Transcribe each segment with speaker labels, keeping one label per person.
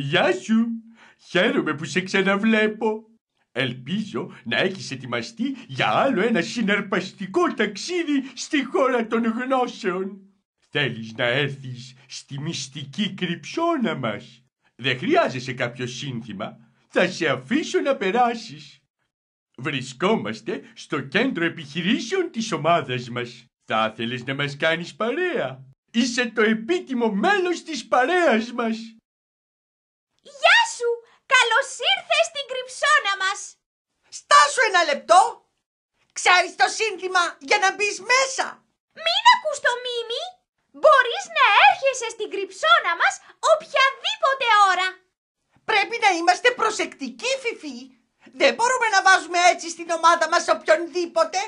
Speaker 1: Γεια σου!
Speaker 2: Χαίρομαι που σε ξαναβλέπω. Ελπίζω να έχεις ετοιμαστεί για άλλο ένα συναρπαστικό ταξίδι στη χώρα των γνώσεων. Θέλεις να έρθεις στη μυστική κρυψώνα μας. Δεν χρειάζεσαι κάποιο σύνθημα. Θα σε αφήσω να περάσεις. Βρισκόμαστε στο κέντρο επιχειρήσεων της ομάδας μας. Θα ήθελες να μας κάνεις παρέα. Είσαι το επίτιμο μέλος της παρέας μας.
Speaker 3: Στάσου ένα λεπτό. Ξέρεις το σύνθημα για να μπεις μέσα. Μην ακούς το μίμη. Μπορείς να έρχεσαι στην κρυψώνα μας οποιαδήποτε ώρα. Πρέπει
Speaker 4: να είμαστε προσεκτικοί, Φιφί. Δεν μπορούμε να βάζουμε έτσι στην ομάδα μας οποιονδήποτε.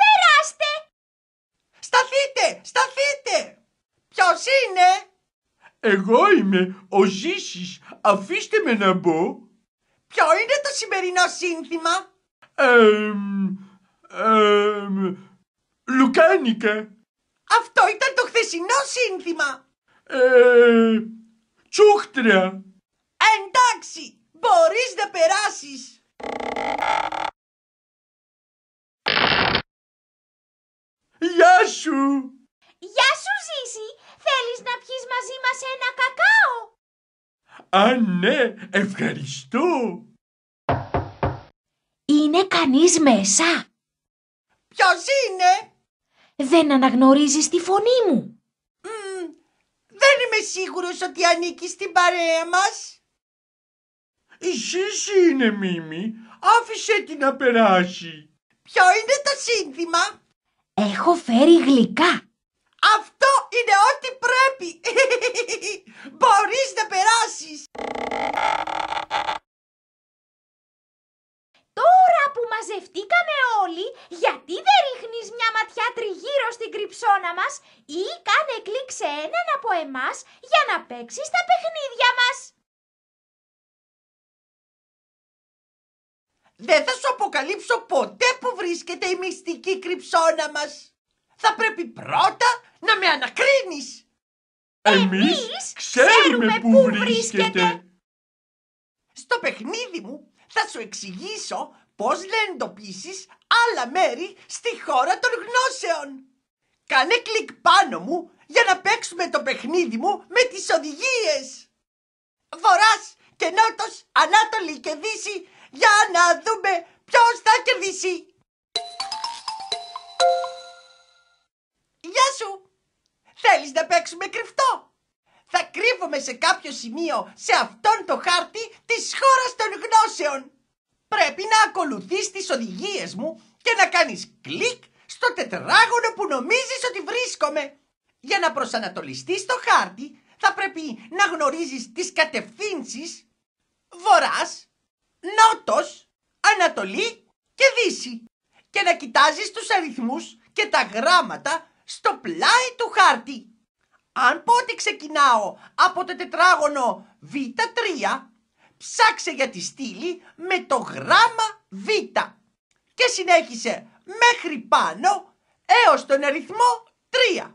Speaker 4: Περάστε! Σταθείτε! Σταθείτε! Ποιος είναι?
Speaker 2: Εγώ είμαι ο Ζήσης. Αφήστε με να μπω. Ποιο είναι το σημερινό σύνθημα? Εμ... Εμ... λουκάνικα. Αυτό ήταν το χθεσινό σύνθημα. Ε, τσούχτρια.
Speaker 1: Εντάξει, μπορείς να περάσεις. Γεια σου!
Speaker 3: Γεια σου Ζήση! Θέλεις να πιεις μαζί μας ένα κακάο?
Speaker 1: Αν
Speaker 2: ναι, ευχαριστώ.
Speaker 3: Είναι κανείς μέσα. Ποιος είναι? Δεν αναγνωρίζεις τη φωνή
Speaker 4: μου. δεν είμαι σίγουρος ότι ανήκει στην παρέα μας. σύση είναι, Μίμη. Άφησε την να περάσει. Ποιο είναι το σύνθημα? Έχω φέρει γλυκά. Αυτό είναι ό,τι πρέπει. Μπορείς να περάσεις.
Speaker 3: Τώρα που μαζευτήκαμε όλοι, γιατί δεν ρίχνεις μια ματιά τριγύρω στην κρυψώνα μας ή κάνε κλικ σε έναν από εμάς για να παίξεις τα παιχνίδια μας.
Speaker 1: Δεν θα σου αποκαλύψω ποτέ που βρίσκεται η μυστική κρυψώνα μας. Θα πρέπει πρώτα να
Speaker 4: με ανακρίνεις.
Speaker 1: Εμείς, ξέρουμε πού βρίσκεται.
Speaker 4: Στο παιχνίδι μου θα σου εξηγήσω πώς να εντοπίσει άλλα μέρη στη χώρα των γνώσεων. Κάνε κλικ πάνω μου για να παίξουμε το παιχνίδι μου με τις οδηγίες. Βοράς και νότος, ανάτολη και δύση για να δούμε ποιος θα κερδίσει. Θέλεις να παίξουμε κρυφτό. Θα κρύβομαι σε κάποιο σημείο σε αυτόν το χάρτη της χώρας των γνώσεων. Πρέπει να ακολουθείς τις οδηγίες μου και να κάνεις κλικ στο τετράγωνο που νομίζεις ότι βρίσκομαι. Για να προσανατολιστείς το χάρτη θα πρέπει να γνωρίζεις τις κατευθύνσεις βορράς, νότος, ανατολή και δύση και να κοιτάζεις τους αριθμούς και τα γράμματα στο πλάι του χάρτη. Αν πότε ξεκινάω από το τετράγωνο Β3, ψάξε για τη στήλη με το γράμμα Β και συνέχισε μέχρι πάνω έως τον αριθμό 3.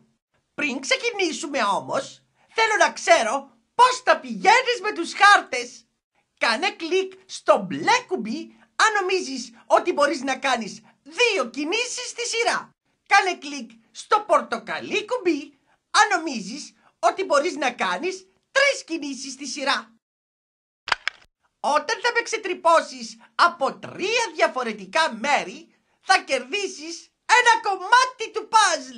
Speaker 4: Πριν ξεκινήσουμε όμως, θέλω να ξέρω πώς θα πηγαίνεις με τους χάρτες. Κάνε κλικ στο μπλε κουμπί αν νομίζεις ότι μπορείς να κάνεις δύο κινήσεις στη σειρά. Κάνε κλικ στο πορτοκαλί κουμπί αν νομίζεις ότι μπορείς να κάνεις τρεις κινήσεις στη σειρά. Όταν θα με ξετρυπώσεις από τρία διαφορετικά μέρη θα κερδίσεις ένα κομμάτι του παζλ.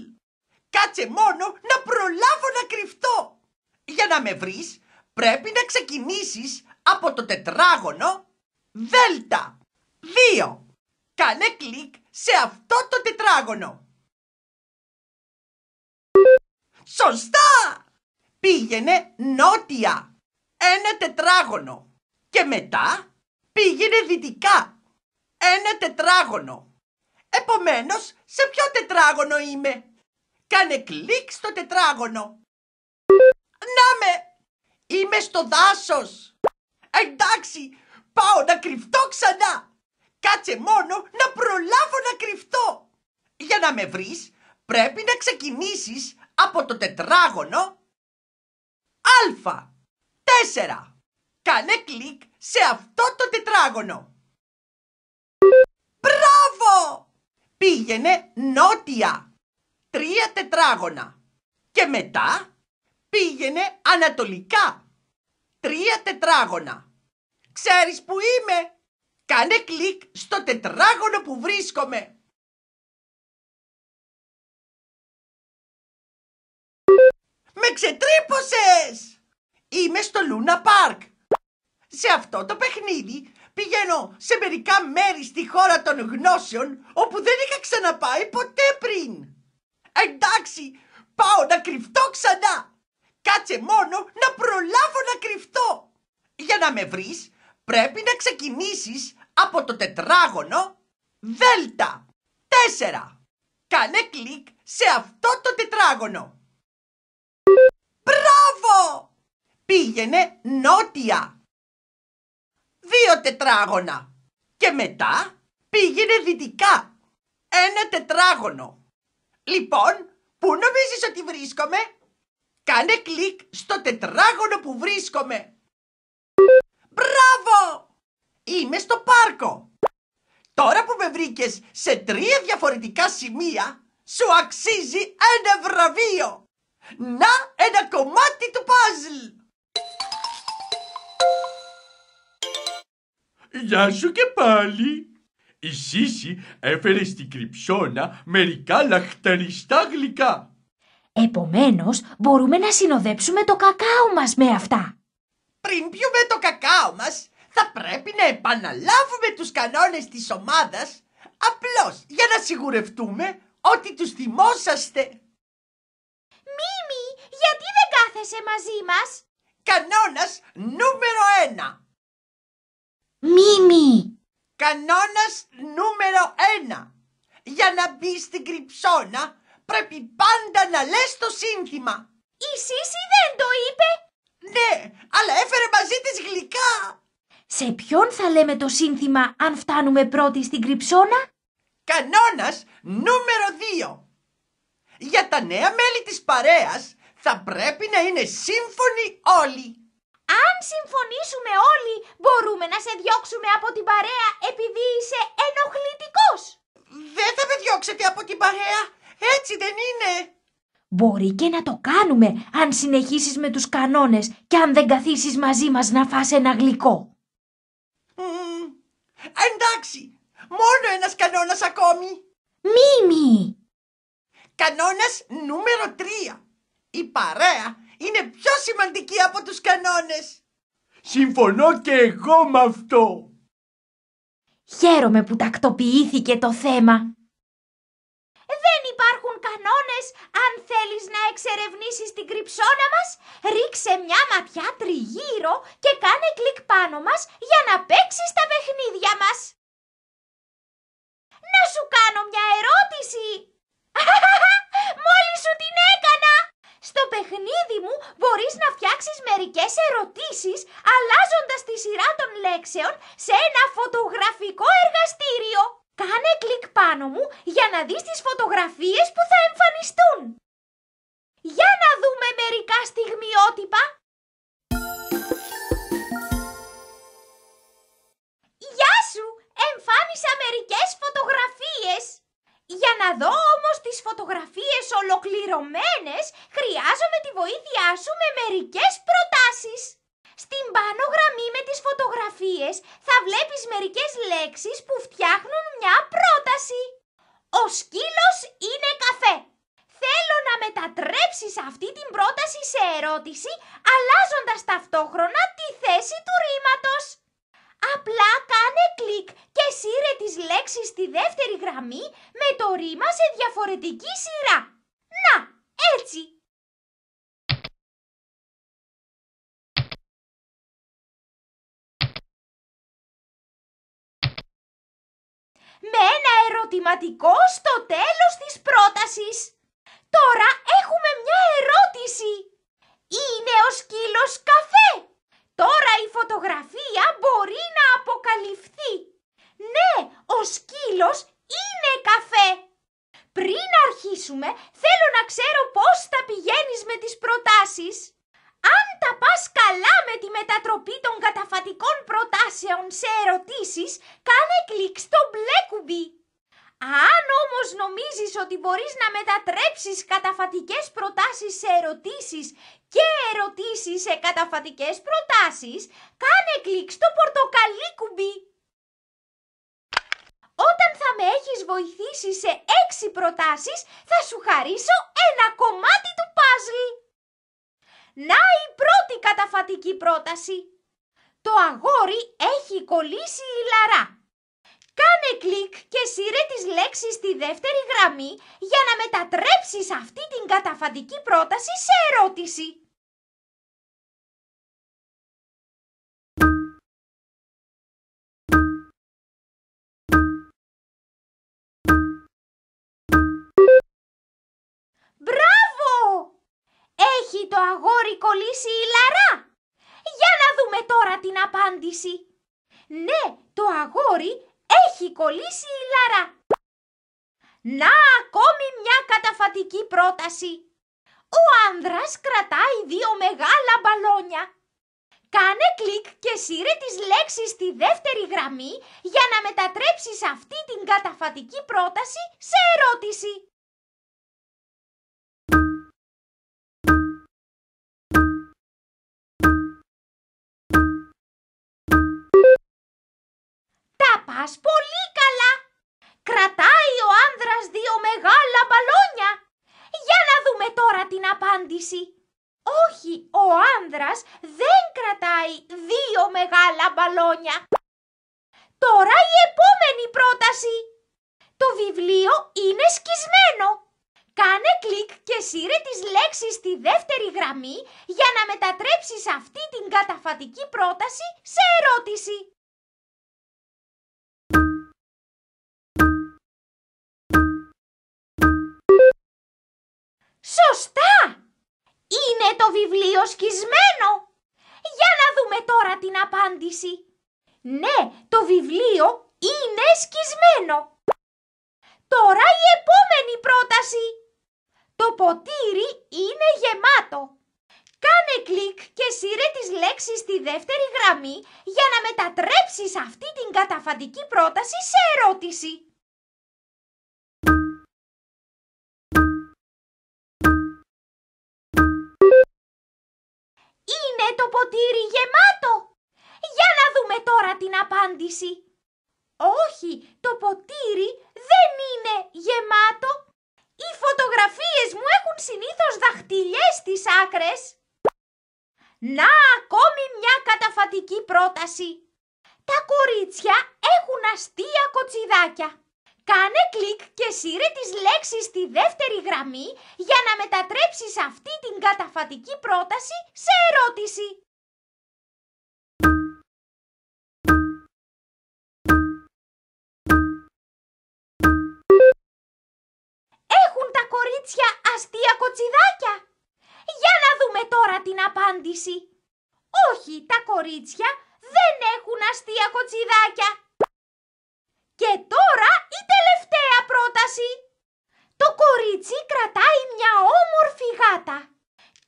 Speaker 4: Κάτσε μόνο να προλάβω να κρυφτώ. Για να με βρεις πρέπει να ξεκινήσεις από το τετράγωνο δέλτα 2. Κάνε κλικ σε αυτό το τετράγωνο. Σωστά! Πήγαινε νότια, ένα τετράγωνο. Και μετά πήγαινε δυτικά, ένα τετράγωνο. Επομένως, σε ποιο τετράγωνο είμαι. Κάνε κλικ στο τετράγωνο. Να με! Είμαι στο δάσος. Εντάξει, πάω να κρυφτώ ξανά. Κάτσε μόνο να προλάβω να κρυφτώ. Για να με βρεις, πρέπει να ξεκινήσεις από το τετράγωνο Α. 4. Κάνε κλικ σε αυτό το τετράγωνο. Μπράβο! Πήγαινε νότια. Τρία τετράγωνα. Και μετά πήγαινε ανατολικά. Τρία τετράγωνα.
Speaker 1: Ξέρεις που είμαι. Κάνε κλικ στο τετράγωνο που βρίσκομαι. Με ξετρύπωσες! Είμαι στο Λούνα Πάρκ.
Speaker 4: Σε αυτό το παιχνίδι πηγαίνω σε μερικά μέρη στη χώρα των γνώσεων όπου δεν είχα ξαναπάει ποτέ πριν. Εντάξει, πάω να κρυφτώ ξανά. Κάτσε μόνο να προλάβω να κρυφτώ. Για να με βρεις πρέπει να ξεκινήσεις από το τετράγωνο Δέλτα 4. Κάνε κλικ σε αυτό το τετράγωνο. Πήγαινε νότια. Δύο τετράγωνα. Και μετά πήγαινε δυτικά. Ένα τετράγωνο. Λοιπόν, πού νομίζεις ότι βρίσκομαι? Κάνε κλικ στο τετράγωνο που βρίσκομαι. Μπράβο! Είμαι στο πάρκο. Τώρα που με βρήκες σε τρία διαφορετικά σημεία, σου αξίζει ένα βραβείο. Να ένα κομμάτι του παζλ!
Speaker 2: Γεια σου και πάλι! Η Σύση έφερε στην κρυψώνα μερικά λαχταριστά γλυκά.
Speaker 3: Επομένως, μπορούμε να συνοδέψουμε το κακάο μας με αυτά. Πριν πιούμε το κακάο μας, θα πρέπει να επαναλάβουμε τους κανόνες της ομάδας
Speaker 4: απλώς για να σιγουρευτούμε ότι τους θυμόσαστε. Κανόνα μαζί μας. Κανόνας νούμερο ένα. Μίμη. Κανόνας νούμερο ένα. Για να μπει στην κρυψώνα πρέπει πάντα να λες το
Speaker 3: σύνθημα. Η Σύση δεν το είπε. Ναι, αλλά έφερε μαζί της γλυκά. Σε ποιον θα λέμε το σύνθημα αν φτάνουμε πρώτοι στην κρυψώνα. Κανόνας νούμερο δύο. Για τα νέα μέλη της παρέας θα πρέπει να είναι σύμφωνοι όλοι. Αν συμφωνήσουμε όλοι, μπορούμε να σε διώξουμε από την παρέα επειδή είσαι ενοχλητικός. Δεν θα με διώξετε από την παρέα. Έτσι δεν είναι. Μπορεί και να το κάνουμε αν συνεχίσεις με τους κανόνες και αν δεν καθίσεις μαζί μας να φας ένα γλυκό. Mm, εντάξει, μόνο ένας κανόνας
Speaker 4: ακόμη. Μίμη! Κανόνας νούμερο 3 η παρέα είναι πιο σημαντική από τους κανόνες. Συμφωνώ
Speaker 3: και εγώ με αυτό. Χαίρομαι που τακτοποιήθηκε το θέμα. Δεν υπάρχουν κανόνες. Αν θέλεις να εξερευνήσεις την κρυψώνα μας, ρίξε μια ματιά τριγύρω και κάνε κλικ πάνω μας για να παίξεις τα παιχνίδια μας. Να σου κάνω μια ερώτηση. μερικές ερωτήσεις αλλάζοντας τη σειρά των λέξεων σε ένα φωτογραφικό εργαστήριο. Κάνε κλικ πάνω μου για να δεις τις φωτογραφίες που θα εμφανιστούν. Για να δούμε μερικά στιγμιότυπα. Γεια σου! Εμφάνισα μερικές φωτογραφίες. Για να δω όμως τις φωτογραφίες ολοκληρωμένες, χρειάζομαι τη βοήθειά σου με μερικές προτάσεις. Στην πάνω γραμμή με τις φωτογραφίες θα βλέπεις μερικές λέξεις που φτιάχνουν μια πρόταση. Ο σκύλος είναι καφέ. Θέλω να μετατρέψεις αυτή την πρόταση σε ερώτηση, αλλάζοντας ταυτόχρονα τη θέση του ρήματος. Απλά κάνε κλικ και σύρε τις λέξεις στη δεύτερη γραμμή με το ρήμα σε διαφορετική σειρά. Να, έτσι. Με ένα ερωτηματικό στο τέλος της πρότασης. Τώρα έχουμε μια ερώτηση. Είναι ο σκύλος καφέ. Τώρα η φωτογραφία μπορεί να αποκαλυφθεί. Ναι, ο σκύλος είναι καφέ. Πριν αρχίσουμε, θέλω να ξέρω πώς θα πηγαίνεις με τις προτάσεις. Αν τα πας καλά με τη μετατροπή των καταφατικών προτάσεων σε ερωτήσεις, κάνε κλικ στο μπλε κουμπί. Αν όμως νομίζεις ότι μπορείς να μετατρέψεις καταφατικές προτάσεις σε ερωτήσεις και ερωτήσεις σε καταφατικές προτάσεις, κάνε κλικ στο πορτοκαλί κουμπί. Όταν θα με έχεις βοηθήσει σε έξι προτάσεις, θα σου χαρίσω ένα κομμάτι του παζλ. Να η πρώτη καταφατική πρόταση. Το αγόρι έχει κολλήσει η λαρά. Κάνε κλικ και σύρε τις λέξεις στη δεύτερη γραμμή για να μετατρέψεις αυτή την καταφατική
Speaker 1: πρόταση σε ερώτηση.
Speaker 3: έχει το αγόρι κολλήσει η Λαρά. Για να δούμε τώρα την απάντηση. Ναι, το αγόρι έχει κολλήσει η Λαρά. Να ακόμη μια καταφατική πρόταση. Ο άνδρας κρατάει δύο μεγάλα μπαλόνια. Κάνε κλικ και σύρε τις λέξεις στη δεύτερη γραμμή για να μετατρέψεις αυτή την καταφατική πρόταση σε ερώτηση. πας πολύ καλά. Κρατάει ο άνδρας δύο μεγάλα μπαλόνια. Για να δούμε τώρα την απάντηση. Όχι, ο άνδρας δεν κρατάει δύο μεγάλα μπαλόνια. Τώρα η επόμενη πρόταση. Το βιβλίο είναι σκισμένο. Κάνε κλικ και σύρε τις λέξεις στη δεύτερη γραμμή για να μετατρέψεις αυτή την καταφατική πρόταση σε ερώτηση. Σωστά! Είναι το βιβλίο σκισμένο! Για να δούμε τώρα την απάντηση. Ναι, το βιβλίο είναι σκισμένο. Τώρα η επόμενη πρόταση. Το ποτήρι είναι γεμάτο. Κάνε κλικ και σύρε τις λέξεις στη δεύτερη γραμμή για να μετατρέψεις αυτή την καταφαντική πρόταση σε ερώτηση. το ποτήρι γεμάτο. Για να δούμε τώρα την απάντηση. Όχι, το ποτήρι δεν είναι γεμάτο. Οι φωτογραφίες μου έχουν συνήθως δαχτυλιές στις άκρες. Να ακόμη μια καταφατική πρόταση. Τα κορίτσια έχουν αστεία κοτσιδάκια. Κάνε κλικ και σύρε τις λέξεις στη δεύτερη γραμμή για να μετατρέψεις αυτή την καταφατική πρόταση σε ερώτηση. Έχουν τα κορίτσια αστεία κοτσιδάκια. Για να δούμε τώρα την απάντηση. Όχι, τα κορίτσια δεν έχουν αστεία κοτσιδάκια. Και τώρα η τελευταία πρόταση. Το κορίτσι κρατάει μια όμορφη γάτα.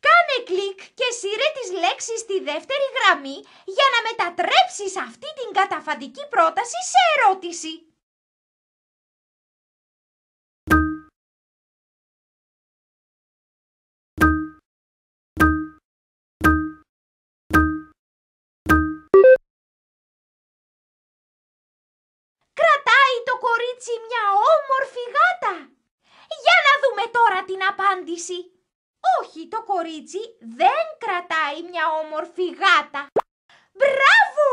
Speaker 3: Κάνε κλικ και σύρε τις λέξεις στη δεύτερη γραμμή για να μετατρέψεις αυτή την καταφαντική πρόταση σε ερώτηση. μια όμορφη γάτα. Για να δούμε τώρα την απάντηση. Όχι, το κορίτσι δεν κρατάει μια όμορφη γάτα. Μπράβο!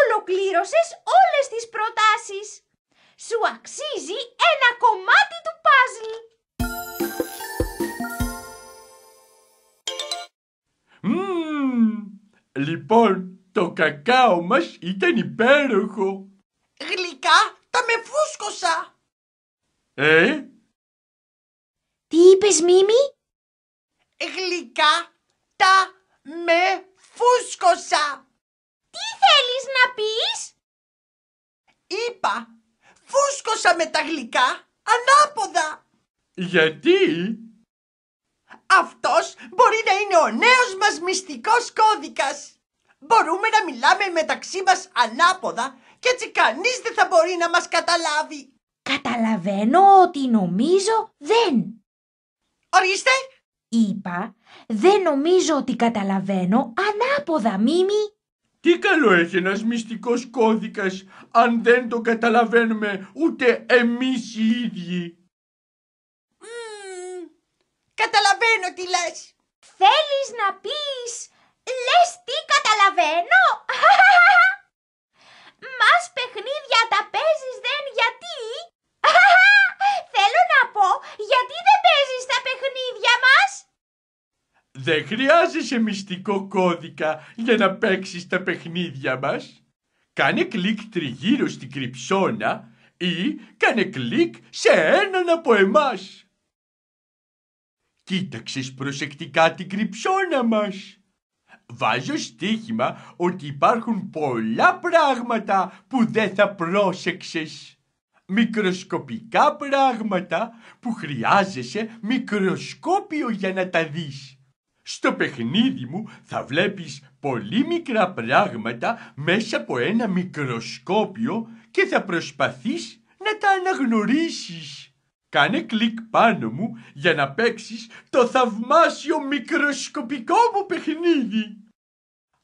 Speaker 3: Ολοκλήρωσες όλες τις προτάσεις. Σου αξίζει ένα κομμάτι του παζλ.
Speaker 2: Mm, λοιπόν, το κακάο μας ήταν υπέροχο.
Speaker 1: Ε? Τι είπες Μίμη? Ε, γλυκά τα με φούσκωσα. Τι
Speaker 4: θέλεις να πεις? Είπα φούσκωσα με τα γλυκά ανάποδα.
Speaker 2: Γιατί?
Speaker 4: Αυτός μπορεί να είναι ο νέος μας μυστικός κώδικας. Μπορούμε να μιλάμε μεταξύ μας ανάποδα κι έτσι κανείς δεν θα μπορεί να μας καταλάβει. Καταλαβαίνω
Speaker 3: ότι νομίζω δεν. Ορίστε. Είπα, δεν νομίζω ότι καταλαβαίνω ανάποδα, Μίμη. Τι καλό έχει
Speaker 2: ένας μυστικός κώδικας αν δεν το καταλαβαίνουμε ούτε εμείς οι ίδιοι.
Speaker 3: καταλαβαίνω τι λες. Θέλεις να πεις, λες τι καταλαβαίνω. Μας παιχνίδια τα παίζεις δεν γιατί... Θέλω να πω γιατί δεν παίζεις τα παιχνίδια μας.
Speaker 2: Δεν χρειάζεσαι μυστικό κώδικα για να παίξεις τα παιχνίδια μας. Κάνε κλικ τριγύρω στην κρυψώνα ή κάνε κλικ σε έναν από εμάς. Κοίταξες προσεκτικά την κρυψώνα μας. Βάζω στοίχημα ότι υπάρχουν πολλά πράγματα που δεν θα πρόσεξες. Μικροσκοπικά πράγματα που χρειάζεσαι μικροσκόπιο για να τα δεις. Στο παιχνίδι μου θα βλέπεις πολύ μικρά πράγματα μέσα από ένα μικροσκόπιο και θα προσπαθείς να τα αναγνωρίσεις. Κάνε κλικ πάνω μου για να παίξεις το θαυμάσιο μικροσκοπικό μου παιχνίδι.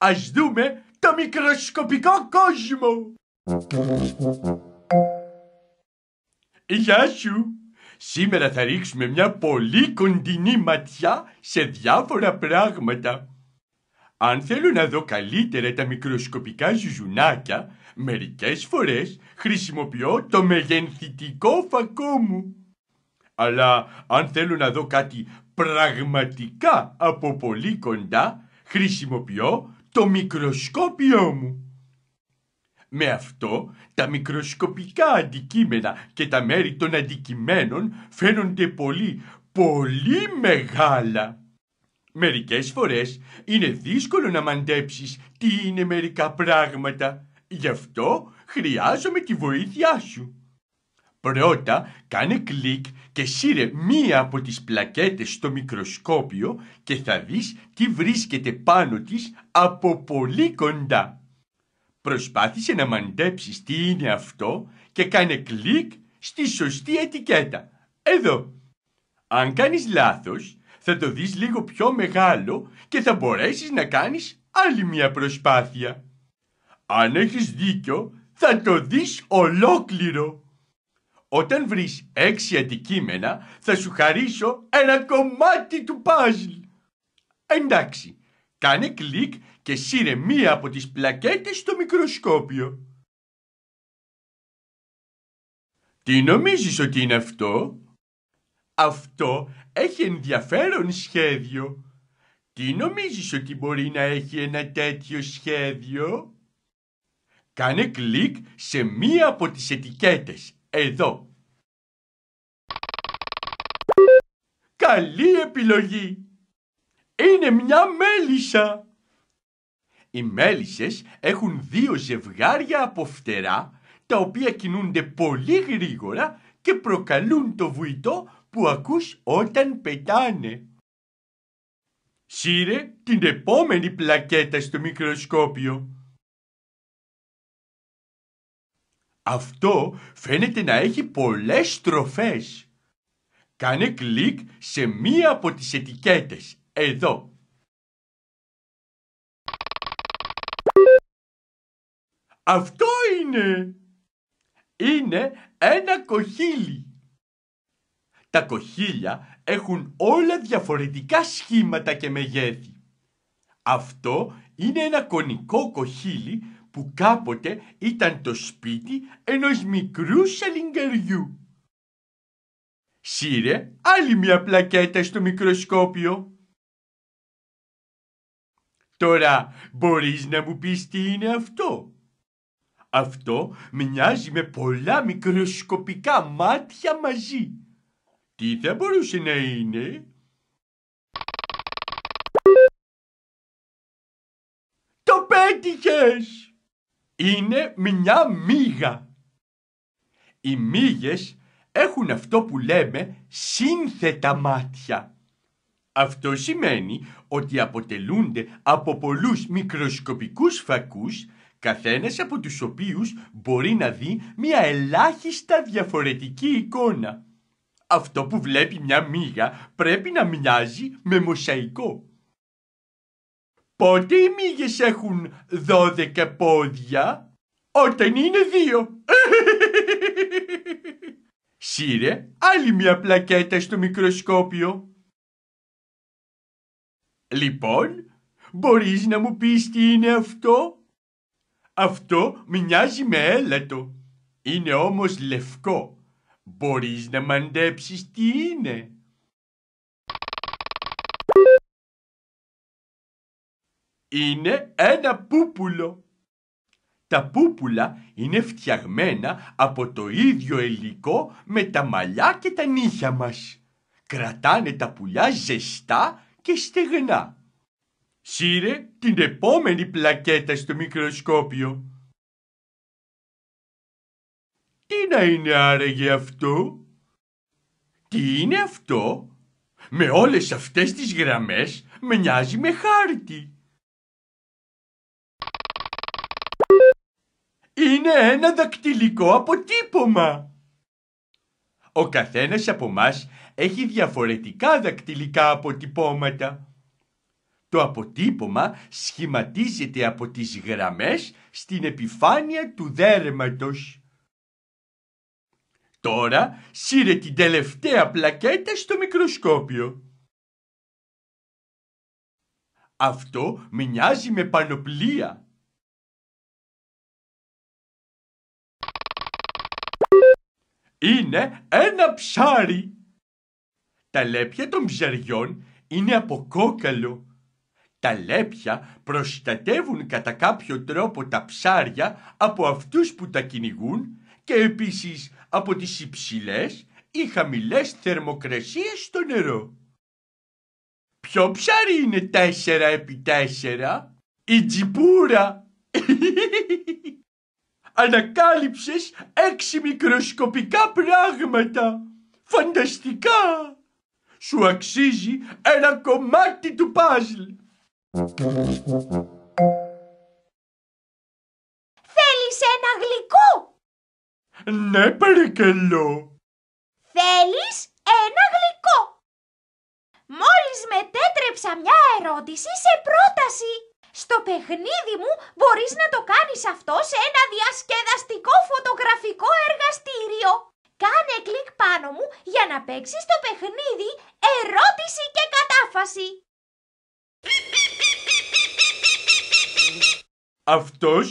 Speaker 2: Ας δούμε το μικροσκοπικό κόσμο. Γεια σου. Σήμερα θα ρίξουμε μια πολύ κοντινή ματιά σε διάφορα πράγματα. Αν θέλω να δω καλύτερα τα μικροσκοπικά ζουζουνάκια, μερικές φορές χρησιμοποιώ το μεγενθητικό φακό μου. Αλλά αν θέλω να δω κάτι πραγματικά από πολύ κοντά, χρησιμοποιώ το μικροσκόπιό μου. Με αυτό τα μικροσκοπικά αντικείμενα και τα μέρη των αντικειμένων φαίνονται πολύ, πολύ μεγάλα. Μερικές φορές είναι δύσκολο να μαντέψεις τι είναι μερικά πράγματα. Γι' αυτό χρειάζομαι τη βοήθειά σου. Πρώτα κάνε κλικ και σύρε μία από τις πλακέτες στο μικροσκόπιο και θα δεις τι βρίσκεται πάνω της από πολύ κοντά. Προσπάθησε να μαντέψεις τι είναι αυτό και κάνε κλικ στη σωστή ετικέτα. Εδώ. Αν κάνεις λάθος θα το δεις λίγο πιο μεγάλο και θα μπορέσεις να κάνεις άλλη μια προσπάθεια. Αν έχεις δίκιο θα το δεις ολόκληρο. Όταν βρεις έξι αντικείμενα θα σου χαρίσω ένα κομμάτι του παζλ. Εντάξει, κάνε κλικ και σύρε μία από τις πλακέτες στο μικροσκόπιο. Τι νομίζεις ότι είναι αυτό? Αυτό έχει ενδιαφέρον σχέδιο. Τι νομίζεις ότι μπορεί να έχει ένα τέτοιο σχέδιο? Κάνε κλικ σε μία από τις ετικέτες εδώ. Καλή επιλογή. Είναι μια μέλισσα. Οι μέλισσες έχουν δύο ζευγάρια από φτερά, τα οποία κινούνται πολύ γρήγορα και προκαλούν το βουητό που ακούς όταν πετάνε. Σύρε την επόμενη πλακέτα στο μικροσκόπιο. Αυτό φαίνεται να έχει πολλές στροφές. Κάνε κλικ σε μία από τις ετικέτες, εδώ. Αυτό είναι! Είναι ένα κοχύλι. Τα κοχύλια έχουν όλα διαφορετικά σχήματα και μεγέθη. Αυτό είναι ένα κονικό κοχύλι που κάποτε ήταν το σπίτι ενός μικρού σαλιγκαριού. Σύρε άλλη μια πλακέτα στο μικροσκόπιο. Τώρα μπορείς να μου πεις τι είναι αυτό. Αυτό μοιάζει με πολλά μικροσκοπικά μάτια μαζί. Τι θα μπορούσε να είναι. Το πέτυχες! είναι μια μίγα. Οι μύγες έχουν αυτό που λέμε σύνθετα μάτια. Αυτό σημαίνει ότι αποτελούνται από πολλούς μικροσκοπικούς φακούς, καθένας από τους οποίους μπορεί να δει μια ελάχιστα διαφορετική εικόνα. Αυτό που βλέπει μια μίγα πρέπει να μοιάζει με μοσαϊκό. Πότε οι μύγες έχουν δώδεκα πόδια όταν είναι δύο. Σύρε άλλη μια πλακέτα στο μικροσκόπιο. Λοιπόν, μπορείς να μου πεις τι είναι αυτό. Αυτό μοιάζει με έλατο. Είναι όμως λευκό. Μπορείς να μαντέψεις τι είναι. είναι ένα πούπουλο. Τα πούπουλα είναι φτιαγμένα από το ίδιο υλικό με τα μαλλιά και τα νύχια μας. Κρατάνε τα πουλιά ζεστά και στεγνά. Σύρε την επόμενη πλακέτα στο μικροσκόπιο. Τι να είναι άραγε αυτό? Τι είναι αυτό? Με όλες αυτές τις γραμμές μοιάζει με χάρτη. είναι ένα δακτυλικό αποτύπωμα. Ο καθένας από μας έχει διαφορετικά δακτυλικά αποτυπώματα. Το αποτύπωμα σχηματίζεται από τις γραμμές στην επιφάνεια του δέρματος. Τώρα σύρε την τελευταία πλακέτα στο μικροσκόπιο. Αυτό μοιάζει με πανοπλία. είναι ένα ψάρι. Τα λέπια των ψαριών είναι από κόκαλο. Τα λέπια προστατεύουν κατά κάποιο τρόπο τα ψάρια από αυτούς που τα κυνηγούν και επίσης από τις υψηλές ή χαμηλές θερμοκρασίες στο νερό. Ποιο ψάρι είναι τέσσερα επί τέσσερα? Η τζιπούρα! ανακάλυψες έξι μικροσκοπικά πράγματα. Φανταστικά! Σου αξίζει ένα κομμάτι του
Speaker 1: παζλ.
Speaker 3: Θέλεις ένα γλυκό?
Speaker 1: Ναι, παρακαλώ.
Speaker 3: Θέλεις ένα γλυκό. Μόλις μετέτρεψα μια ερώτηση σε πρόταση. Στο παιχνίδι μου μπορείς να το κάνεις αυτό σε ένα διασκεδαστικό φωτογραφικό εργαστήριο. Κάνε κλικ πάνω μου για να παίξεις το παιχνίδι ερώτηση και κατάφαση.
Speaker 2: Αυτός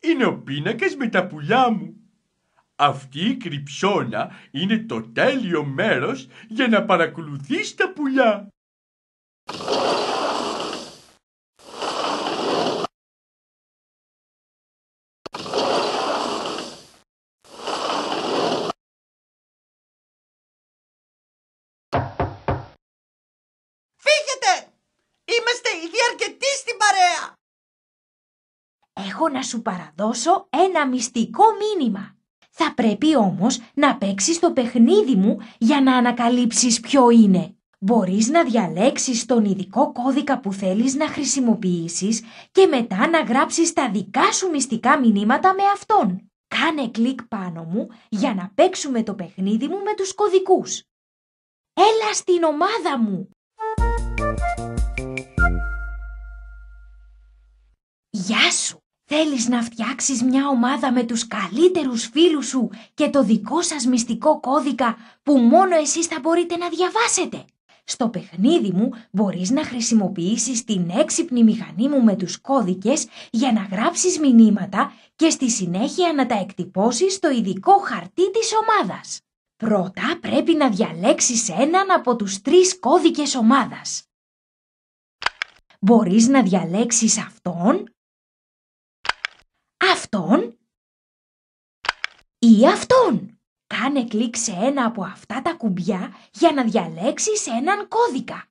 Speaker 2: είναι ο πίνακας με τα πουλιά μου. Αυτή η κρυψώνα είναι το τέλειο μέρος για να παρακολουθείς τα πουλιά.
Speaker 3: να σου παραδώσω ένα μυστικό μήνυμα. Θα πρέπει όμως να παίξεις το παιχνίδι μου για να ανακαλύψεις ποιο είναι. Μπορείς να διαλέξεις τον ειδικό κώδικα που θέλεις να χρησιμοποιήσεις και μετά να γράψεις τα δικά σου μυστικά μηνύματα με αυτόν. Κάνε κλικ πάνω μου για να παίξουμε το παιχνίδι μου με τους κωδικούς. Έλα στην ομάδα μου! Γεια σου! Θέλεις να φτιάξεις μια ομάδα με τους καλύτερους φίλους σου και το δικό σας μυστικό κώδικα που μόνο εσείς θα μπορείτε να διαβάσετε. Στο παιχνίδι μου μπορείς να χρησιμοποιήσεις την έξυπνη μηχανή μου με τους κώδικες για να γράψεις μηνύματα και στη συνέχεια να τα εκτυπώσεις στο ειδικό χαρτί της ομάδας. Πρώτα πρέπει να διαλέξεις έναν από τους τρεις κώδικες ομάδας. Μπορείς να διαλέξεις αυτόν αυτόν ή αυτόν. Κάνε κλικ σε ένα από αυτά τα κουμπιά για να διαλέξεις έναν κώδικα.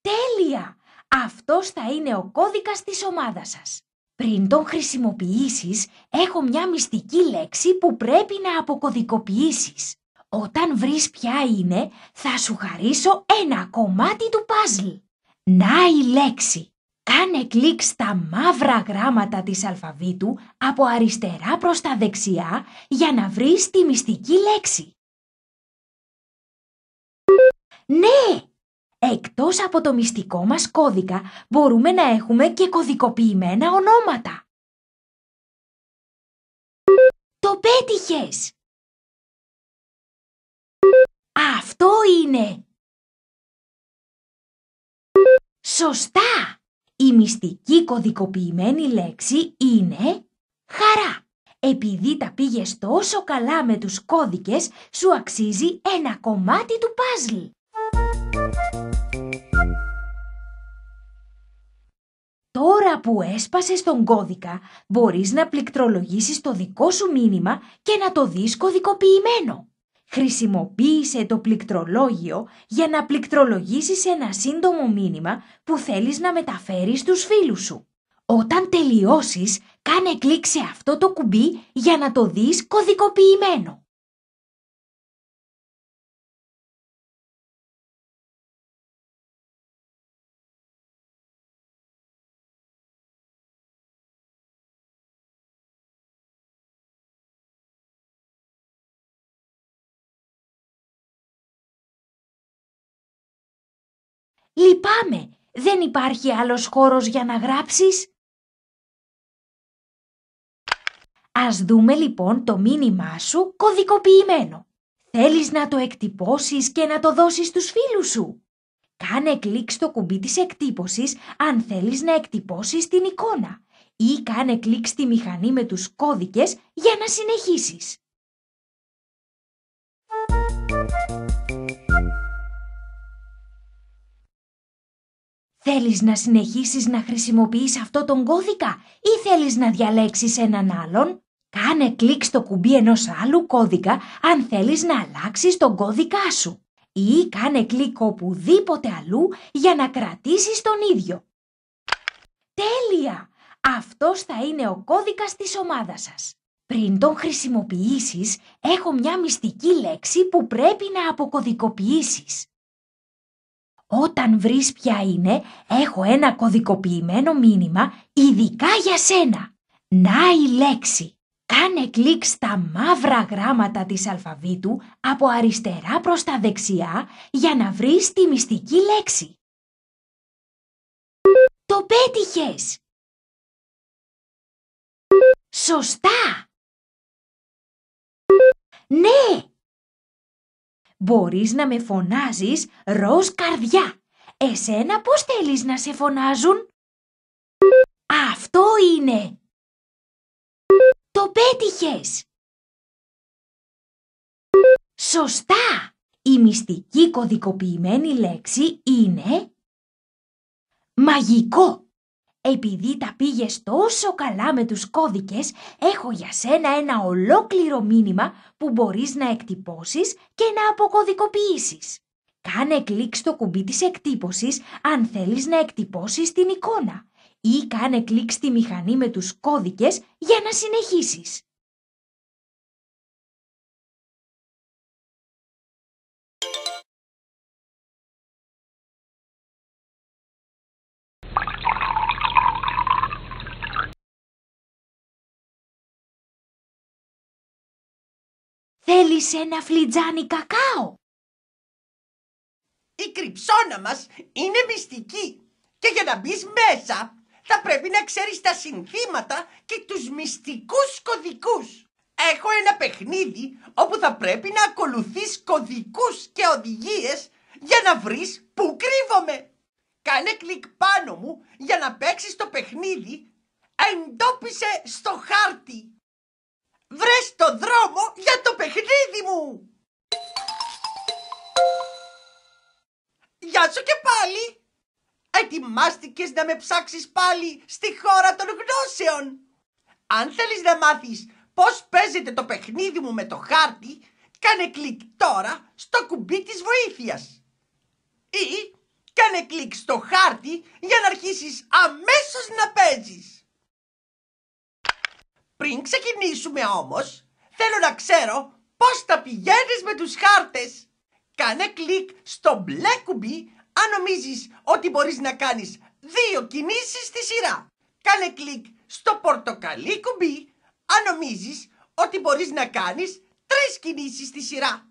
Speaker 3: Τέλεια! Αυτός θα είναι ο κώδικας της ομάδας σας. Πριν τον χρησιμοποιήσεις, έχω μια μυστική λέξη που πρέπει να αποκωδικοποιήσεις. Όταν βρεις ποια είναι, θα σου χαρίσω ένα κομμάτι του παζλ. Να η λέξη. Κάνε κλικ στα μαύρα γράμματα της αλφαβήτου από αριστερά προς τα δεξιά για να βρεις τη μυστική λέξη. Ναι! Εκτός από το μυστικό μας κώδικα, μπορούμε να έχουμε και κωδικοποιημένα ονόματα. Το πέτυχες!
Speaker 1: Αυτό είναι!
Speaker 3: Σωστά! Η μυστική κωδικοποιημένη λέξη είναι χαρά. Επειδή τα πήγες τόσο καλά με τους κώδικες, σου αξίζει ένα κομμάτι του παζλ. Τώρα που έσπασες τον κώδικα, μπορείς να πληκτρολογήσεις το δικό σου μήνυμα και να το δεις κωδικοποιημένο. Χρησιμοποίησε το πληκτρολόγιο για να πληκτρολογήσεις ένα σύντομο μήνυμα που θέλεις να μεταφέρεις στους φίλους σου. Όταν τελειώσεις, κάνε κλικ σε αυτό το κουμπί για να το δεις
Speaker 1: κωδικοποιημένο. «Λυπάμαι, δεν υπάρχει άλλος χώρος για να γράψεις».
Speaker 3: Ας δούμε λοιπόν το μήνυμά σου κωδικοποιημένο. Θέλεις να το εκτυπώσεις και να το δώσεις στους φίλους σου. Κάνε κλικ στο κουμπί της εκτύπωσης αν θέλεις να εκτυπώσεις την εικόνα ή κάνε κλικ στη μηχανή με τους κώδικες για να συνεχίσεις. Θέλεις να συνεχίσεις να χρησιμοποιείς αυτό τον κώδικα ή θέλεις να διαλέξεις έναν άλλον. Κάνε κλικ στο κουμπί ενός άλλου κώδικα αν θέλεις να αλλάξεις τον κώδικά σου. Ή κάνε κλικ οπουδήποτε αλλού για να κρατήσεις τον ίδιο. Τέλεια! Αυτός θα είναι ο κώδικας της ομάδας σας. Πριν τον χρησιμοποιήσεις, έχω μια μυστική λέξη που πρέπει να αποκωδικοποιήσεις. Όταν βρεις ποια είναι, έχω ένα κωδικοποιημένο μήνυμα ειδικά για σένα. Να η λέξη. Κάνε κλικ στα μαύρα γράμματα της αλφαβήτου από αριστερά προς τα δεξιά για να βρεις τη μυστική λέξη. Το πέτυχες!
Speaker 1: Σωστά!
Speaker 3: Ναι! Μπορείς να με φωνάζεις ροζ καρδιά. Εσένα πώς θέλεις να σε φωνάζουν.
Speaker 1: Αυτό είναι. Το πέτυχες. Σωστά. Η μυστική κωδικοποιημένη
Speaker 3: λέξη είναι μαγικό. Επειδή τα πήγες τόσο καλά με τους κώδικες, έχω για σένα ένα ολόκληρο μήνυμα που μπορείς να εκτυπώσεις και να αποκωδικοποιήσεις. Κάνε κλικ στο κουμπί της εκτύπωσης αν θέλεις να εκτυπώσεις την εικόνα ή κάνε κλικ στη μηχανή με τους κώδικες για να συνεχίσεις.
Speaker 1: Θέλεις ένα φλιτζάνι κακάο. Η
Speaker 4: κρυψώνα μας είναι μυστική και για να μπεις μέσα θα πρέπει να ξέρεις τα συνθήματα και τους μυστικούς κωδικούς. Έχω ένα παιχνίδι όπου θα πρέπει να ακολουθείς κωδικούς και οδηγίες για να βρεις που κρύβομαι. Κάνε κλικ πάνω μου για να παίξεις το παιχνίδι «Εντόπισε στο χάρτη». Βρες το δρόμο για το παιχνίδι μου! Γεια σου και πάλι! Ετοιμάστηκες να με ψάξεις πάλι στη χώρα των γνώσεων! Αν θέλεις να μάθεις πώς παίζεται το παιχνίδι μου με το χάρτη, κάνε κλικ τώρα στο κουμπί της βοήθειας. Ή κάνε κλικ στο χάρτη για να αρχίσεις αμέσως να παίζεις. Πριν ξεκινήσουμε όμως, θέλω να ξέρω πώς θα πηγαίνεις με τους χάρτες. Κάνε κλικ στο μπλε κουμπί αν νομίζεις ότι μπορείς να κάνεις δύο κινήσεις στη σειρά. Κάνε κλικ στο πορτοκαλί κουμπί αν νομίζεις ότι μπορείς να κάνεις
Speaker 1: τρεις κινήσεις στη σειρά.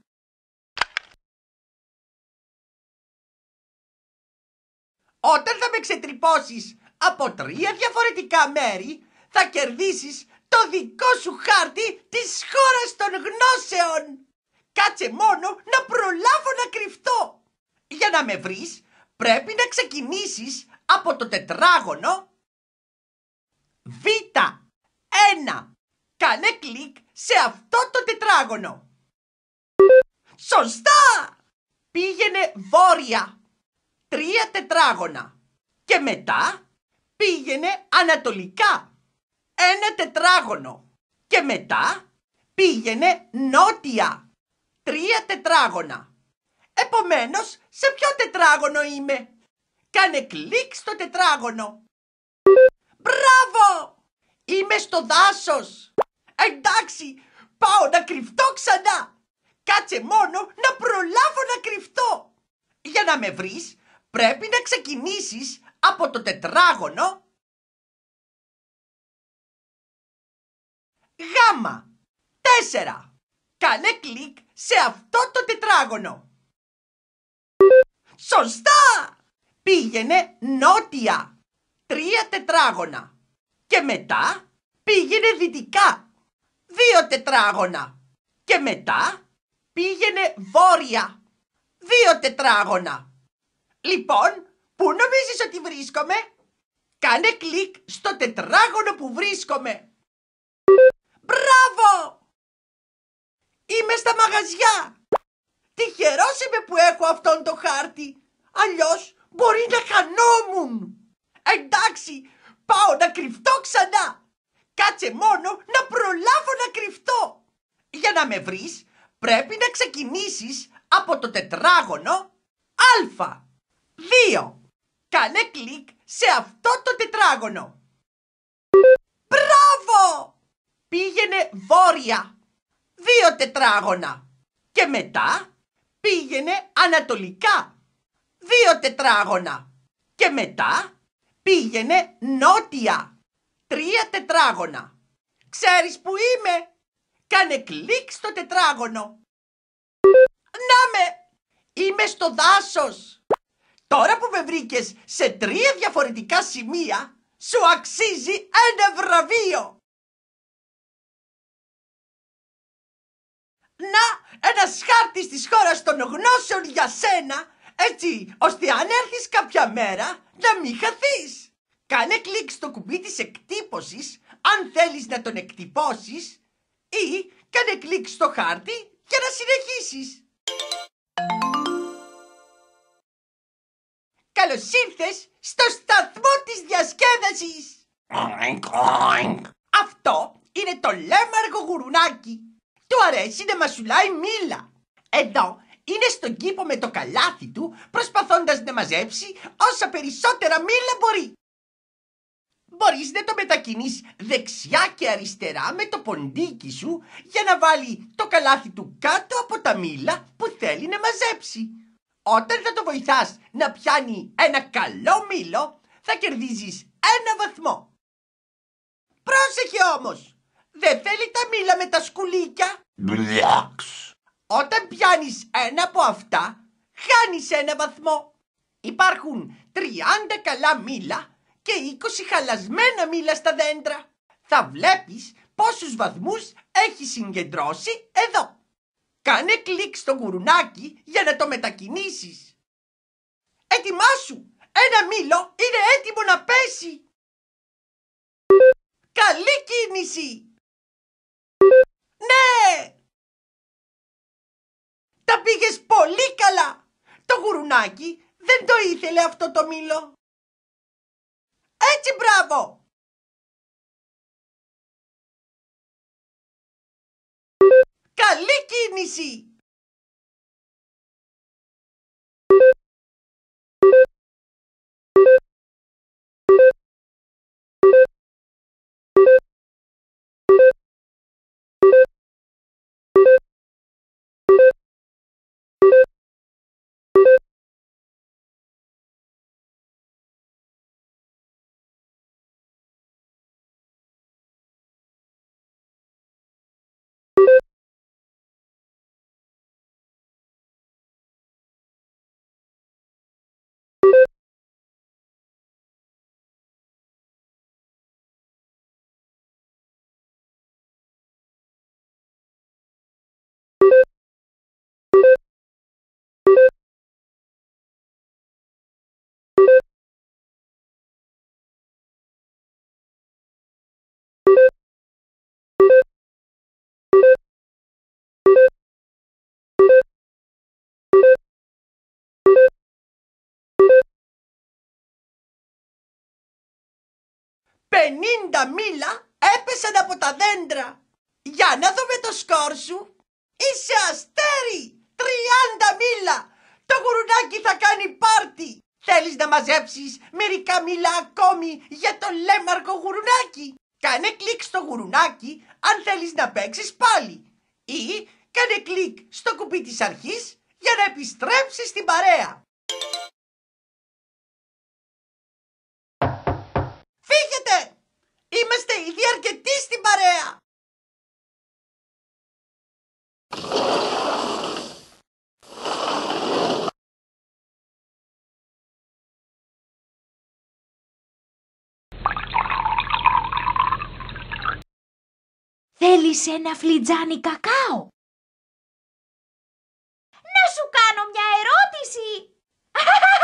Speaker 1: Όταν θα με ξετρυπώσεις από τρία διαφορετικά
Speaker 4: μέρη, θα κερδίσεις το δικό σου χάρτη της χώρας των γνώσεων. Κάτσε μόνο να προλάβω να κρυφτώ. Για να με βρεις πρέπει να ξεκινήσεις από το τετράγωνο Β. 1. Κάνε κλικ σε αυτό το τετράγωνο. Σωστά! Πήγαινε βόρεια. Τρία τετράγωνα. Και μετά πήγαινε ανατολικά ένα τετράγωνο και μετά πήγαινε νότια, τρία τετράγωνα. Επομένως, σε ποιο τετράγωνο είμαι. Κάνε κλικ στο τετράγωνο. Μπράβο! Είμαι στο δάσος. Εντάξει, πάω να κρυφτώ ξανά. Κάτσε μόνο να προλάβω να κρυφτώ. Για να με
Speaker 1: βρεις, πρέπει να ξεκινήσεις από το τετράγωνο γάμα. 4. Κάνε κλικ σε αυτό το τετράγωνο.
Speaker 4: Σωστά! Πήγαινε νότια. Τρία τετράγωνα. Και μετά πήγαινε δυτικά. Δύο τετράγωνα. Και μετά πήγαινε βόρεια. Δύο τετράγωνα. Λοιπόν, πού νομίζεις ότι βρίσκομαι? Κάνε κλικ στο τετράγωνο που βρίσκομαι. Μπράβο! Είμαι στα μαγαζιά. Τυχερός είμαι που έχω αυτόν το χάρτη. Αλλιώς μπορεί να χανόμουν. Εντάξει, πάω να κρυφτώ ξανά. Κάτσε μόνο να προλάβω να κρυφτώ. Για να με βρεις πρέπει να ξεκινήσεις από το τετράγωνο α. 2. Κάνε κλικ σε αυτό το τετράγωνο. Μπράβο! πήγαινε βόρεια, δύο τετράγωνα. Και μετά πήγαινε ανατολικά, δύο τετράγωνα. Και μετά πήγαινε νότια, τρία τετράγωνα. Ξέρεις που είμαι, κάνε κλικ στο τετράγωνο. Να με, είμαι στο δάσος.
Speaker 1: Τώρα που με βρήκες σε τρία διαφορετικά σημεία, σου αξίζει ένα βραβείο. Ένας χάρτης της χώρας των γνώσεων για σένα, έτσι
Speaker 4: ώστε αν έρθεις κάποια μέρα να μην χαθείς! Κάνε κλικ στο κουμπί της εκτύπωσης αν θέλεις να τον εκτυπώσεις ή κάνε κλικ στο χάρτη για να συνεχίσεις. Καλώς ήρθες στο σταθμό της διασκέδασης. Αυτό είναι το λέμαργο γουρουνάκι. Του αρέσει να μασουλάει μήλα. Εδώ είναι στον κήπο με το καλάθι του προσπαθώντας να μαζέψει όσα περισσότερα μήλα μπορεί. Μπορείς να το μετακινείς δεξιά και αριστερά με το ποντίκι σου για να βάλει το καλάθι του κάτω από τα μήλα που θέλει να μαζέψει. Όταν θα το βοηθάς να πιάνει ένα καλό μήλο θα κερδίζεις ένα βαθμό. Πρόσεχε όμως! Δεν θέλει τα μήλα με τα σκουλίκια.
Speaker 5: Μπλιάξ.
Speaker 4: Όταν πιάνεις ένα από αυτά, χάνεις ένα βαθμό. Υπάρχουν 30 καλά μήλα και 20 χαλασμένα μήλα στα δέντρα. Θα βλέπεις πόσους βαθμούς έχει συγκεντρώσει εδώ. Κάνε κλικ στο κουρουνάκι για να το μετακινήσεις.
Speaker 1: Ετοιμάσου! Ένα μήλο είναι έτοιμο να πέσει! Καλή κίνηση! δεν το ήθελε αυτό το μήλο. Έτσι μπράβο! Καλή κίνηση! Πενήντα μήλα έπεσαν από τα δέντρα. Για να δούμε το σκορ σου.
Speaker 4: Είσαι αστέρι. Τριάντα μήλα. Το γουρουνάκι θα κάνει πάρτι. Θέλεις να μαζέψεις μερικά μιλά ακόμη για το λέμαργο γουρουνάκι. Κάνε κλικ στο γουρουνάκι αν θέλεις να παίξεις πάλι. Ή
Speaker 1: κάνε κλικ στο κουμπί της αρχής για να επιστρέψεις στην παρέα. Είμαστε ήδη αρκετοί στην παρέα. Θέλεις ένα φλιτζάνι κακάο.
Speaker 3: Να σου κάνω μια ερώτηση.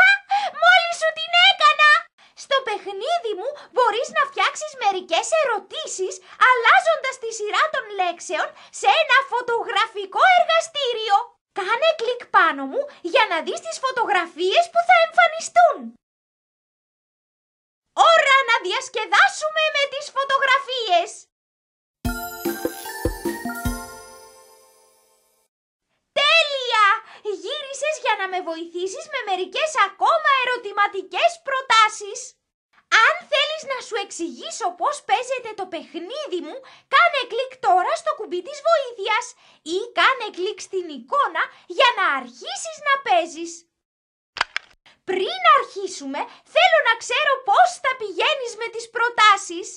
Speaker 3: Στο παιχνίδι μου μπορείς να φτιάξεις μερικές ερωτήσεις αλλάζοντας τη σειρά των λέξεων σε ένα φωτογραφικό εργαστήριο. Κάνε κλικ πάνω μου για να δεις τις φωτογραφίες που θα εμφανιστούν. Ώρα να διασκεδάσουμε με τις φωτογραφίες! γύρισες για να με βοηθήσεις με μερικές ακόμα ερωτηματικές προτάσεις. Αν θέλεις να σου εξηγήσω πώς παίζεται το παιχνίδι μου, κάνε κλικ τώρα στο κουμπί της βοήθειας ή κάνε κλικ στην εικόνα για να αρχίσεις να παίζεις. Πριν αρχίσουμε, θέλω να ξέρω πώς θα πηγαίνεις με τις προτάσεις.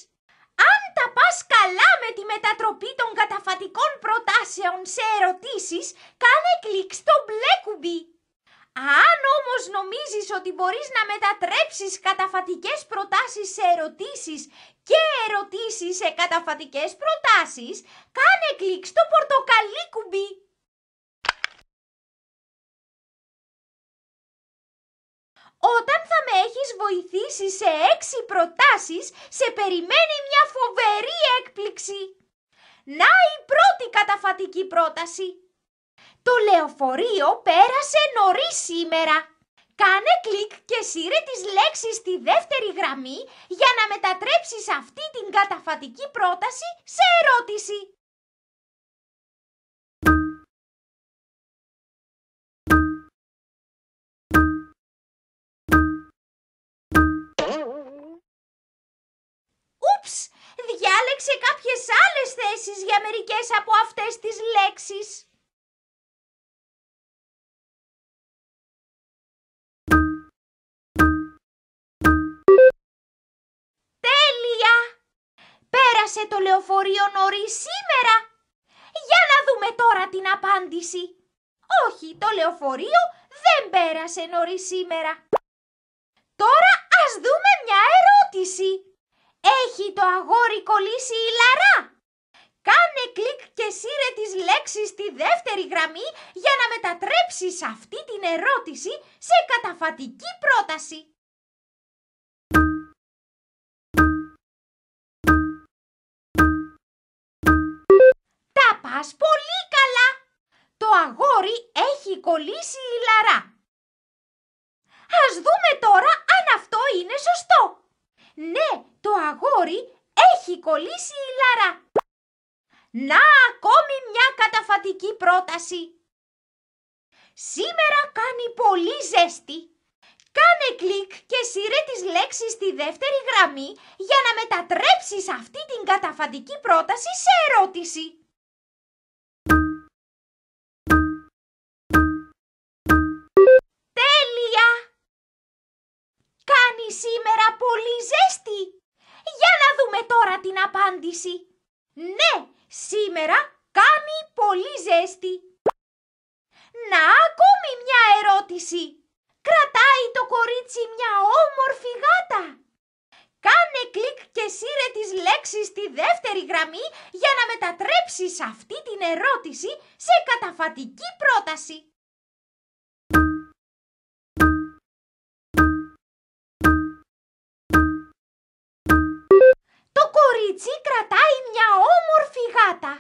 Speaker 3: Αν τα πας καλά με τη μετατροπή των καταφατικών προτάσεων σε ερωτήσεις, κάνε κλικ στο μπλε κουμπί. Αν όμως νομίζεις ότι μπορείς να μετατρέψεις καταφατικές προτάσεις σε ερωτήσεις και ερωτήσεις σε καταφατικές προτάσεις, κάνε κλικ στο πορτοκαλί κουμπί. Όταν θα με έχεις βοηθήσει σε έξι προτάσεις, σε περιμένει μια φοβερή έκπληξη. Να η πρώτη καταφατική πρόταση. Το λεωφορείο πέρασε νωρίς σήμερα. Κάνε κλικ και σύρε τις λέξεις στη δεύτερη γραμμή για να μετατρέψεις αυτή την καταφατική πρόταση σε ερώτηση. διάλεξε κάποιες άλλες θέσεις για μερικές από αυτές τις λέξεις. Τέλεια! Πέρασε το λεωφορείο νωρίς σήμερα. Για να δούμε τώρα την απάντηση. Όχι, το λεωφορείο δεν πέρασε νωρίς σήμερα. Τώρα ας δούμε μια ερώτηση. Έχει το αγόρι κολλήσει η λαρά. Κάνε κλικ και σύρε τις λέξεις στη δεύτερη γραμμή για να μετατρέψεις αυτή την ερώτηση σε καταφατική πρόταση.
Speaker 1: Τα πας πολύ καλά!
Speaker 3: Το αγόρι έχει κολλήσει η λαρά. Ας δούμε τώρα αν αυτό είναι σωστό αγόρι έχει κολλήσει η Λαρά. Να ακόμη μια καταφατική πρόταση. Σήμερα κάνει πολύ ζέστη. Κάνε κλικ και σύρε τις λέξεις στη δεύτερη γραμμή για να μετατρέψεις αυτή την καταφατική πρόταση σε ερώτηση.
Speaker 1: Τέλεια!
Speaker 3: Κάνει σήμερα πολύ ζέστη απάντηση «Ναι, σήμερα κάνει πολύ ζέστη». Να ακόμη μια ερώτηση. Κρατάει το κορίτσι μια όμορφη γάτα. Κάνε κλικ και σύρε τις λέξεις στη δεύτερη γραμμή για να μετατρέψεις αυτή την ερώτηση σε καταφατική πρόταση. κορίτσι κρατάει μια όμορφη γάτα.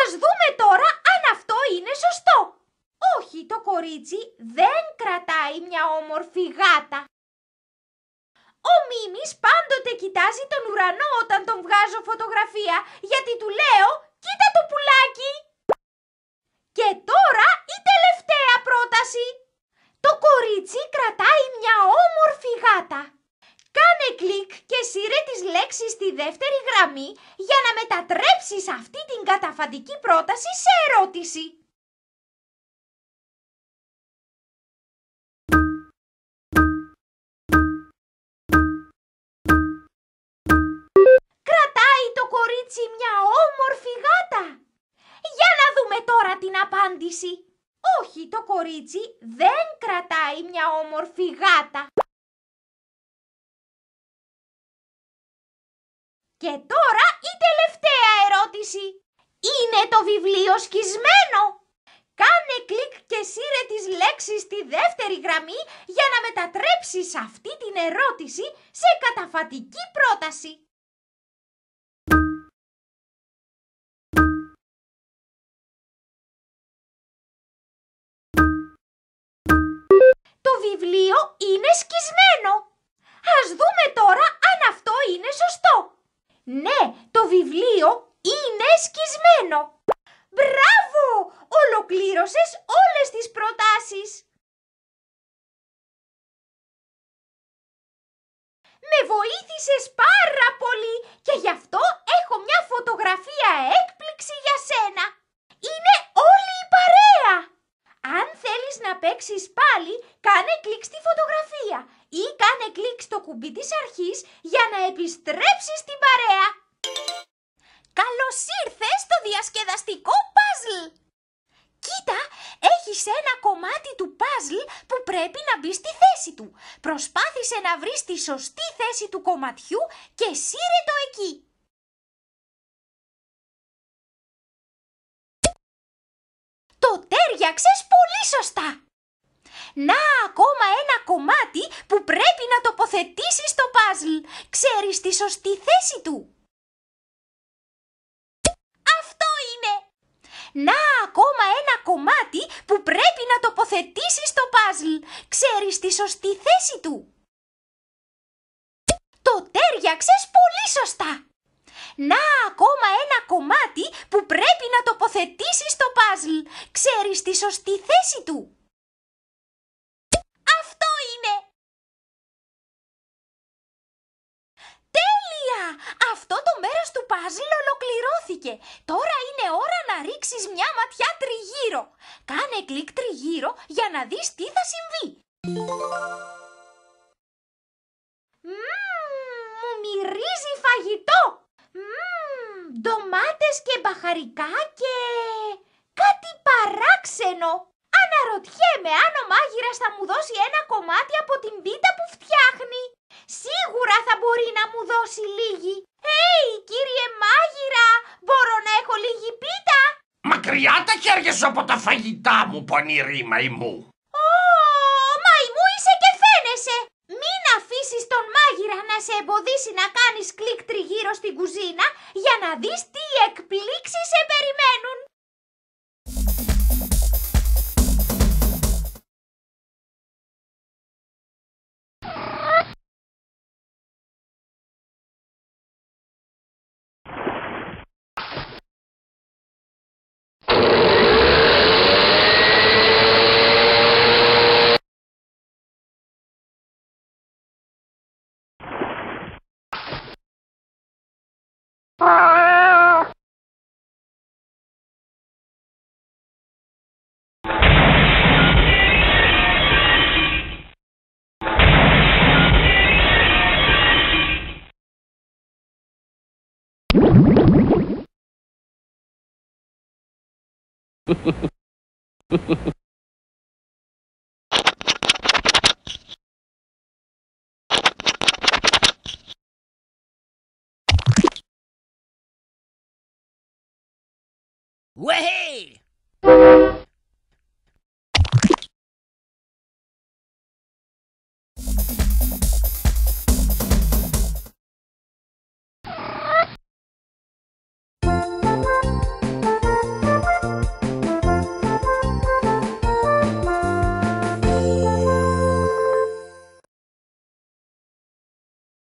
Speaker 3: Ας δούμε τώρα αν αυτό είναι σωστό. Όχι, το κορίτσι δεν κρατάει μια όμορφη γάτα. Ο Μίμης πάντοτε κοιτάζει τον ουρανό όταν τον βγάζω φωτογραφία, γιατί του λέω «Κοίτα το πουλάκι». Και τώρα η τελευταία πρόταση. Το κορίτσι κρατάει μια όμορφη γάτα. Κάνε κλικ και σύρε τις λέξεις στη δεύτερη γραμμή για να μετατρέψεις αυτή την καταφαντική πρόταση σε ερώτηση. Κρατάει το κορίτσι μια όμορφη γάτα. Για να δούμε τώρα την απάντηση. Όχι, το κορίτσι δεν κρατάει μια όμορφη γάτα. Και τώρα η τελευταία ερώτηση. Είναι το βιβλίο σκισμένο? Κάνε κλικ και σύρε τις λέξεις στη δεύτερη γραμμή για να μετατρέψεις αυτή την ερώτηση σε καταφατική πρόταση.
Speaker 1: Το βιβλίο
Speaker 3: είναι σκισμένο. Ας δούμε τώρα αν αυτό είναι σωστό. Ναι, το βιβλίο είναι σκισμένο. Μπράβο! Ολοκλήρωσες όλες τις προτάσεις. Με βοήθησες πάρα πολύ και γι' αυτό έχω μια φωτογραφία έκπληξη για σένα. Είναι όλη η παρέα. Αν θέλεις να παίξεις πάλι, κάνε κλικ στη φωτογραφία ή κάνε κλικ στο κουμπί της αρχής για να επιστρέψεις στην παρέα. Καλώς ήρθες στο διασκεδαστικό παζλ! Κοίτα, έχεις ένα κομμάτι του παζλ που πρέπει να μπει στη θέση του. Προσπάθησε να βρεις τη σωστή θέση του κομματιού και σύρε το εκεί. Το τέριαξες πολύ σωστά! Να ακόμα ένα κομμάτι που πρέπει να τοποθετήσεις στο παζλ. Ξέρεις τη σωστή θέση του. Αυτό είναι. Να ακόμα ένα κομμάτι που πρέπει να τοποθετήσεις στο παζλ. Ξέρεις τη σωστή θέση του. Το τέριαξες πολύ σωστά. Να ακόμα ένα κομμάτι που πρέπει να τοποθετήσεις στο παζλ. Ξέρεις τη σωστή θέση του. μέρος του παζλ ολοκληρώθηκε. Τώρα είναι ώρα να ρίξεις μια ματιά τριγύρω. Κάνε κλικ τριγύρω για να δεις τι θα συμβεί. Μμμ, μου μυρίζει φαγητό. Μμμ, ντομάτες και μπαχαρικά και... κάτι παράξενο. Αναρωτιέμαι αν ο μάγειρας θα μου δώσει ένα κομμάτι από την πίτα που φτιάχνει. Σίγουρα θα μπορεί να μου δώσει λίγη. Έι, κύριε μάγειρα, μπορώ να έχω λίγη πίτα. Μακριά τα χέρια σου από
Speaker 2: τα φαγητά μου, πονηρή μαϊμού.
Speaker 3: Ω, μαϊμού είσαι και φαίνεσαι. Μην αφήσεις τον μάγειρα να σε εμποδίσει να κάνεις κλικ τριγύρω στην κουζίνα για να δεις τι εκπλήξεις σε περιμένουν.
Speaker 1: Way!